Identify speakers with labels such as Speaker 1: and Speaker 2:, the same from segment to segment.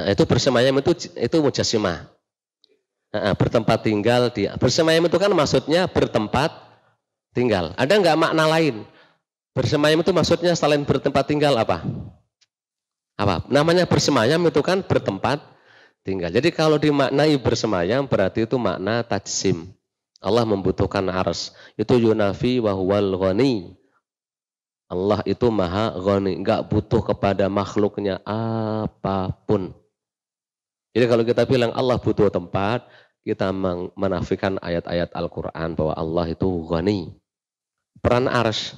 Speaker 1: Nah, itu bersemayam itu itu mujasimah. Nah, bertempat tinggal di bersemayam itu kan maksudnya bertempat tinggal. Ada nggak makna lain? Bersemayam itu maksudnya selain bertempat tinggal apa? Apa? Namanya bersemayam itu kan bertempat tinggal. Jadi kalau dimaknai bersemayam berarti itu makna tajsim. Allah membutuhkan ars. Itu yunafi wa huwal ghani. Allah itu maha ghani, enggak butuh kepada makhluknya apapun. Jadi kalau kita bilang Allah butuh tempat, kita menafikan ayat-ayat Al-Quran bahwa Allah itu ghani. Peran arsh.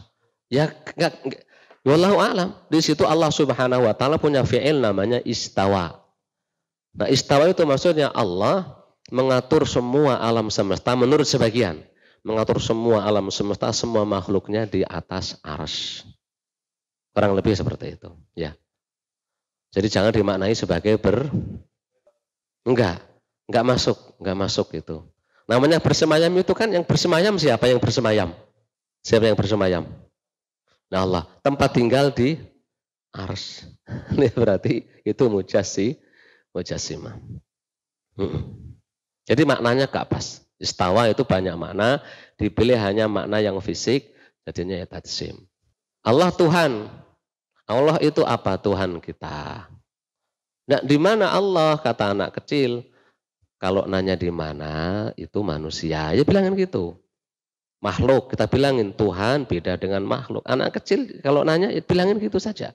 Speaker 1: Ya, enggak, enggak. Wallahu alam. Di situ Allah subhanahu wa ta'ala punya fi'il namanya istawa. Nah istawa itu maksudnya Allah mengatur semua alam semesta menurut sebagian. Mengatur semua alam semesta, semua makhluknya di atas arsh. Kurang lebih seperti itu. Ya. Jadi jangan dimaknai sebagai ber Enggak, enggak masuk, enggak masuk itu. Namanya bersemayam itu kan yang bersemayam siapa yang bersemayam? Siapa yang bersemayam? Nah Allah, tempat tinggal di ars. Ini berarti itu mujasi, mujasima. Hmm. Jadi maknanya enggak pas. Istawa itu banyak makna, dipilih hanya makna yang fisik, jadinya ya tajsim. Allah Tuhan. Allah itu apa? Tuhan kita. Nah, di mana Allah kata anak kecil? Kalau nanya di mana itu manusia, ya bilangin gitu. Makhluk kita bilangin Tuhan beda dengan makhluk. Anak kecil kalau nanya ya bilangin gitu saja.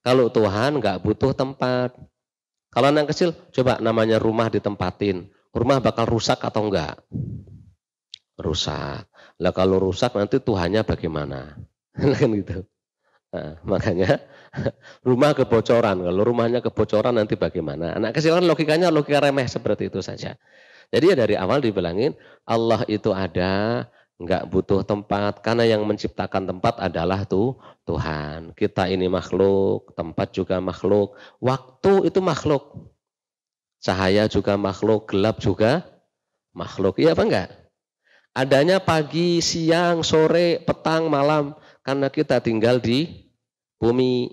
Speaker 1: Kalau Tuhan nggak butuh tempat. Kalau anak kecil coba namanya rumah ditempatin, rumah bakal rusak atau enggak? Rusak. Lah kalau rusak nanti Tuhannya bagaimana? kan gitu. Nah, makanya rumah kebocoran. Kalau rumahnya kebocoran nanti bagaimana? Anak kecil kan logikanya logika remeh seperti itu saja. Jadi ya dari awal dibilangin Allah itu ada, nggak butuh tempat karena yang menciptakan tempat adalah tuh Tuhan. Kita ini makhluk, tempat juga makhluk, waktu itu makhluk. Cahaya juga makhluk, gelap juga makhluk. Iya apa enggak? Adanya pagi, siang, sore, petang, malam karena kita tinggal di bumi,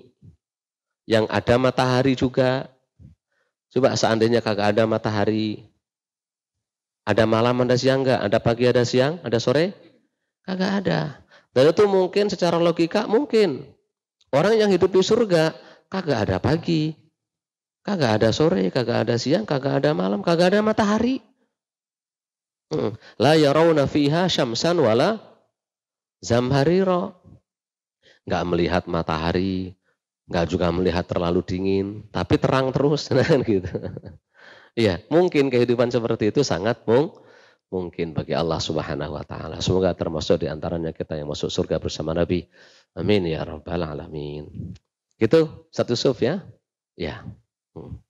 Speaker 1: yang ada matahari juga. Coba seandainya kagak ada matahari, ada malam, ada siang enggak? Ada pagi, ada siang, ada sore? Kagak ada. Dan itu mungkin secara logika mungkin. Orang yang hidup di surga kagak ada pagi, kagak ada sore, kagak ada siang, kagak ada malam, kagak ada matahari. Hmm. La yarawna fiha syamsan wala zamharira nggak melihat matahari, nggak juga melihat terlalu dingin, tapi terang terus, nah, kan gitu. Iya, mungkin kehidupan seperti itu sangat mung mungkin bagi Allah Subhanahu wa taala. Semoga termasuk di antaranya kita yang masuk surga bersama Nabi. Amin ya rabbal alamin. Gitu, satu suf ya. Ya. Hmm.